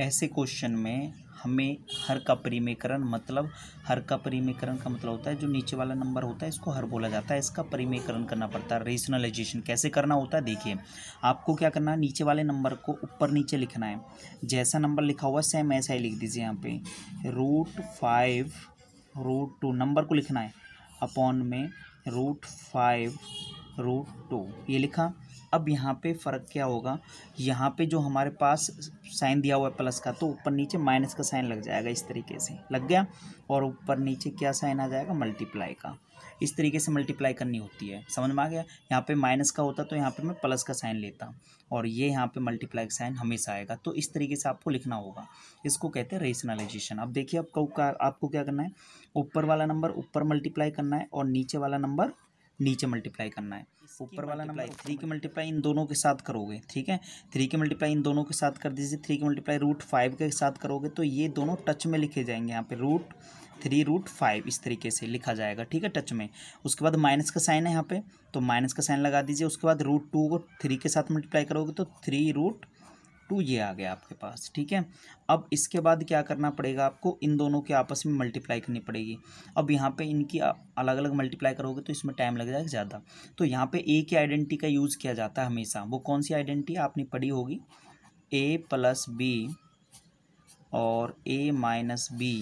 ऐसे क्वेश्चन में हमें हर का परिमेकरण मतलब हर का परिमेकरण का मतलब होता है जो नीचे वाला नंबर होता है इसको हर बोला जाता है इसका परिमेकरण करना पड़ता है रेशनलाइजेशन कैसे करना होता है देखिए आपको क्या करना है नीचे वाले नंबर को ऊपर नीचे लिखना है जैसा नंबर लिखा हुआ है सेम ऐसा ही लिख दीजिए यहाँ पे root five root two number को लिखना है अपॉन में रूट फाइव रूट टू ये लिखा अब यहाँ पे फ़र्क क्या होगा यहाँ पे जो हमारे पास साइन दिया हुआ है प्लस का तो ऊपर नीचे माइनस का साइन लग जाएगा इस तरीके से लग गया और ऊपर नीचे क्या साइन आ जाएगा मल्टीप्लाई का इस तरीके से मल्टीप्लाई करनी होती है समझ में आ गया यहाँ पे माइनस का होता तो यहाँ पे मैं प्लस का साइन लेता और ये यहाँ पे मल्टीप्लाई का साइन हमेशा आएगा तो इस तरीके से आपको लिखना होगा इसको कहते हैं रेशनलाइजेशन अब देखिए आपको आपको क्या करना है ऊपर वाला नंबर ऊपर मल्टीप्लाई करना है और नीचे वाला नंबर नीचे मल्टीप्लाई करना है ऊपर वाला नंबर थ्री की मल्टीप्लाई इन दोनों के साथ करोगे ठीक है थ्री की मल्टीप्लाई इन दोनों के साथ कर दीजिए थ्री की मल्टीप्लाई रूट फाइव के साथ करोगे तो ये दोनों टच में लिखे जाएंगे यहाँ पे रूट थ्री रूट फाइव इस तरीके से लिखा जाएगा ठीक है टच में उसके बाद माइनस का साइन है यहाँ पे तो माइनस का साइन लगा दीजिए उसके बाद रूट टू को थ्री के साथ मल्टीप्लाई करोगे तो थ्री रूट टू ये आ गया आपके पास ठीक है अब इसके बाद क्या करना पड़ेगा आपको इन दोनों के आपस में मल्टीप्लाई करनी पड़ेगी अब यहाँ पे इनकी अलग अलग मल्टीप्लाई करोगे तो इसमें टाइम लग जाएगा ज़्यादा तो यहाँ पे ए की आइडेंटिटी का यूज़ किया जाता है हमेशा वो कौन सी आइडेंटिटी आपने पढ़ी होगी ए प्लस बी और ए माइनस बी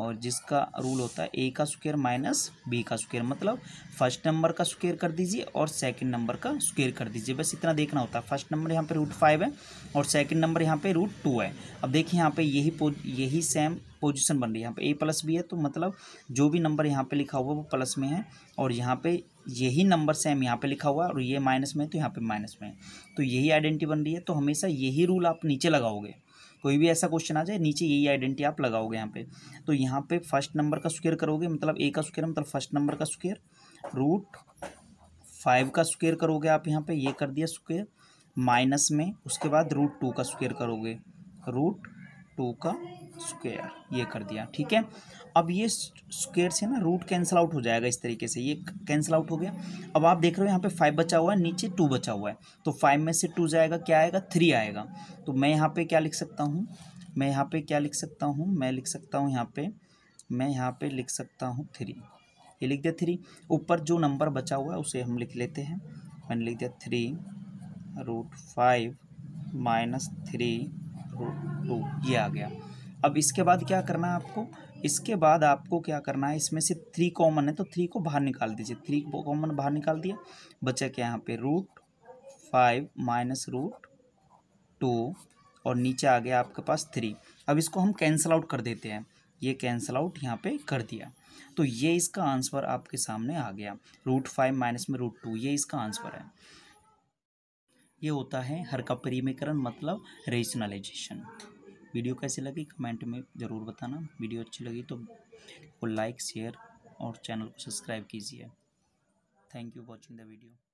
और जिसका रूल होता है ए का स्क्वेयर माइनस बी का स्क्वेयर मतलब फर्स्ट नंबर का स्क्वेयर कर दीजिए और सेकंड नंबर का स्क्वेयर कर दीजिए बस इतना देखना होता है फर्स्ट नंबर यहाँ पे रूट फाइव है और सेकंड नंबर यहाँ पे रूट टू है अब देखिए यहाँ पे यही यही सेम पोजीशन बन रही है यहाँ पे ए प्लस बी है तो मतलब जो भी नंबर यहाँ पर लिखा हुआ वो प्लस में है और यहाँ पर यही नंबर सेम यहाँ पर लिखा हुआ है और ये माइनस में है तो यहाँ पर माइनस में है तो यही आइडेंटिटी बन रही है तो हमेशा यही रूल आप नीचे लगाओगे कोई भी ऐसा क्वेश्चन आ जाए नीचे यही आइडेंटिटी आप लगाओगे यहाँ पे तो यहाँ पे फर्स्ट नंबर का स्क्वेयर करोगे मतलब ए का स्क्वेयर मतलब फर्स्ट नंबर का स्क्वेयर रूट फाइव का स्क्वेयर करोगे आप यहाँ पे ये कर दिया स्क्वेयर माइनस में उसके बाद रूट टू का स्क्वेयर करोगे रूट टू का स्क्वेयर ये कर दिया ठीक है अब ये स्क्वेयर से ना रूट कैंसिल आउट हो जाएगा इस तरीके से ये कैंसिल आउट हो गया अब आप देख रहे हो यहाँ पे फाइव बचा हुआ है नीचे टू बचा हुआ है तो फाइव में से टू जाएगा क्या आएगा थ्री आएगा तो मैं यहाँ पे क्या लिख सकता हूँ मैं यहाँ पे क्या लिख सकता हूँ मैं लिख सकता हूँ यहाँ पे मैं यहाँ पे लिख सकता हूँ थ्री ये लिख दिया थ्री ऊपर जो नंबर बचा हुआ है उसे हम लिख लेते हैं मैंने लिख दिया three root five minus three को तो ये आ गया अब इसके बाद क्या करना है आपको इसके बाद आपको क्या करना है इसमें से थ्री कॉमन है तो थ्री को बाहर निकाल दीजिए थ्री को कॉमन बाहर निकाल दिया बचा क्या यहाँ पे root five minus root two और नीचे आ गया आपके पास थ्री अब इसको हम कैंसिल आउट कर देते हैं ये कैंसिल आउट यहाँ पे कर दिया तो ये इसका आंसर आपके सामने आ गया रूट फाइव माइनस में रूट टू ये इसका आंसर है ये होता है हर का परिमीकरण मतलब रेशनलाइजेशन वीडियो कैसी लगी कमेंट में ज़रूर बताना वीडियो अच्छी लगी तो को लाइक शेयर और चैनल को सब्सक्राइब कीजिए thank you watching the video